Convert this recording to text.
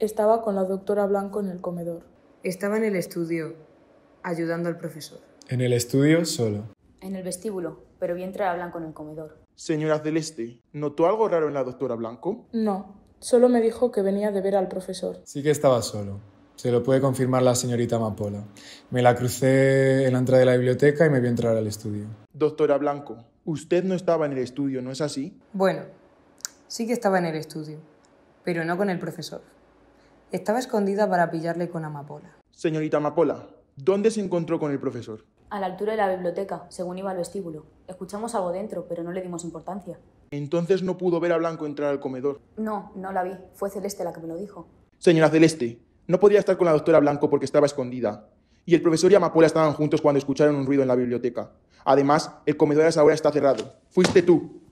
Estaba con la doctora Blanco en el comedor. Estaba en el estudio, ayudando al profesor. En el estudio solo. En el vestíbulo, pero vi entrar a Blanco en el comedor. Señora Celeste, ¿notó algo raro en la doctora Blanco? No, solo me dijo que venía de ver al profesor. Sí que estaba solo. Se lo puede confirmar la señorita Amapola. Me la crucé en la entrada de la biblioteca y me vi entrar al estudio. Doctora Blanco, usted no estaba en el estudio, ¿no es así? Bueno, sí que estaba en el estudio, pero no con el profesor. Estaba escondida para pillarle con Amapola. Señorita Amapola, ¿dónde se encontró con el profesor? A la altura de la biblioteca, según iba al vestíbulo. Escuchamos algo dentro, pero no le dimos importancia. Entonces no pudo ver a Blanco entrar al comedor. No, no la vi. Fue Celeste la que me lo dijo. Señora Celeste, no podía estar con la doctora Blanco porque estaba escondida. Y el profesor y Amapola estaban juntos cuando escucharon un ruido en la biblioteca. Además, el comedor a esa hora está cerrado. Fuiste tú.